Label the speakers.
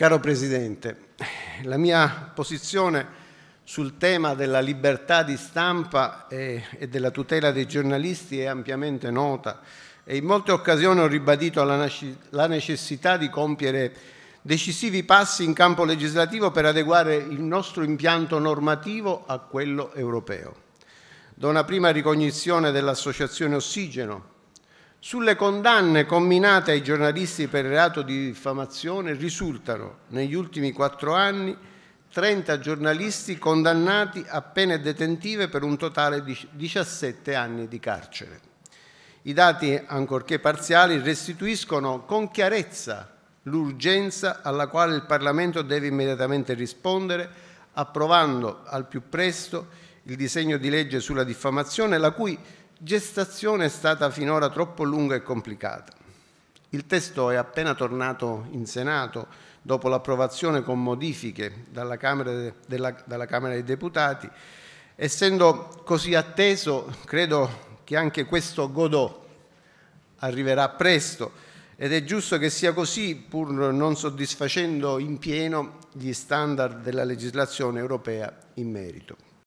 Speaker 1: Caro Presidente, la mia posizione sul tema della libertà di stampa e, della tutela dei giornalisti è ampiamente nota e in molte occasioni ho ribadito la necessità di compiere decisivi passi in campo legislativo per adeguare il nostro impianto normativo a quello europeo. Da una prima ricognizione dell'Associazione Ossigeno, sulle condanne comminate ai giornalisti per il reato di diffamazione risultano negli ultimi quattro anni 30 giornalisti condannati a pene detentive per un totale di 17 anni di carcere. I dati, ancorché parziali, restituiscono con chiarezza l'urgenza alla quale il Parlamento deve immediatamente rispondere, approvando al più presto il disegno di legge sulla diffamazione, la cui gestazione è stata finora troppo lunga e complicata. Il testo è appena tornato in Senato dopo l'approvazione con modifiche dalla Camera, della, dalla Camera dei Deputati. Essendo così atteso, credo che anche questo Godot arriverà presto ed è giusto che sia così pur non soddisfacendo in pieno gli standard della legislazione europea in merito.